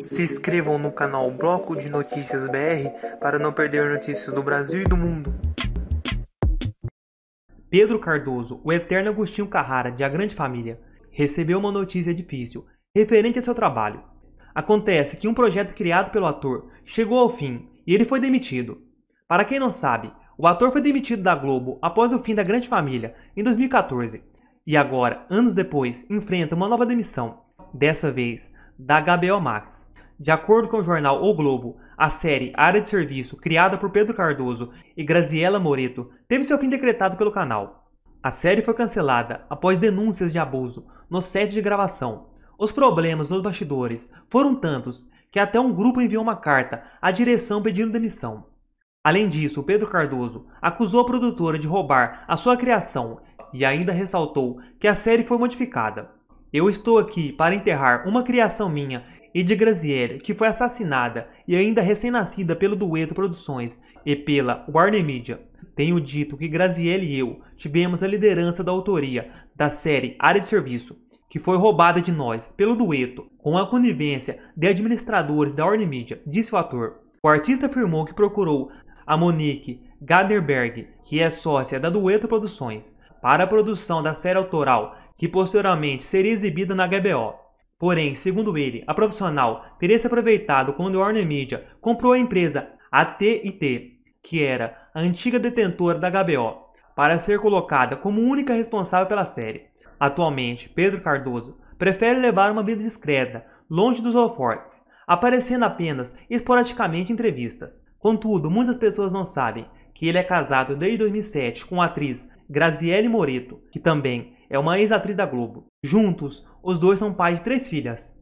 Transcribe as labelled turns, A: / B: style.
A: Se inscrevam no canal Bloco de Notícias BR para não perder notícias do Brasil e do mundo. Pedro Cardoso, o eterno Agostinho Carrara de A Grande Família, recebeu uma notícia difícil referente a seu trabalho. Acontece que um projeto criado pelo ator chegou ao fim e ele foi demitido. Para quem não sabe, o ator foi demitido da Globo após o fim da Grande Família em 2014 e agora, anos depois, enfrenta uma nova demissão. Dessa vez, da HBO Max. De acordo com o jornal O Globo, a série Área de Serviço, criada por Pedro Cardoso e Graziella Moreto, teve seu fim decretado pelo canal. A série foi cancelada após denúncias de abuso no set de gravação. Os problemas nos bastidores foram tantos que até um grupo enviou uma carta à direção pedindo demissão. Além disso, Pedro Cardoso acusou a produtora de roubar a sua criação e ainda ressaltou que a série foi modificada. Eu estou aqui para enterrar uma criação minha e de Graziele, que foi assassinada e ainda recém-nascida pelo Dueto Produções e pela Warner Media. Tenho dito que Graziele e eu tivemos a liderança da autoria da série Área de Serviço, que foi roubada de nós pelo Dueto, com a conivência de administradores da Warner Media, disse o ator. O artista afirmou que procurou a Monique Gaderberg, que é sócia da Dueto Produções, para a produção da série autoral que posteriormente seria exibida na HBO. Porém, segundo ele, a profissional teria se aproveitado quando a Warner Media comprou a empresa AT&T, que era a antiga detentora da HBO, para ser colocada como única responsável pela série. Atualmente, Pedro Cardoso prefere levar uma vida discreta, longe dos holofortes, aparecendo apenas esporadicamente em entrevistas. Contudo, muitas pessoas não sabem que ele é casado desde 2007 com a atriz Graziele Moreto, que também é uma ex-atriz da Globo. Juntos, os dois são pais de três filhas.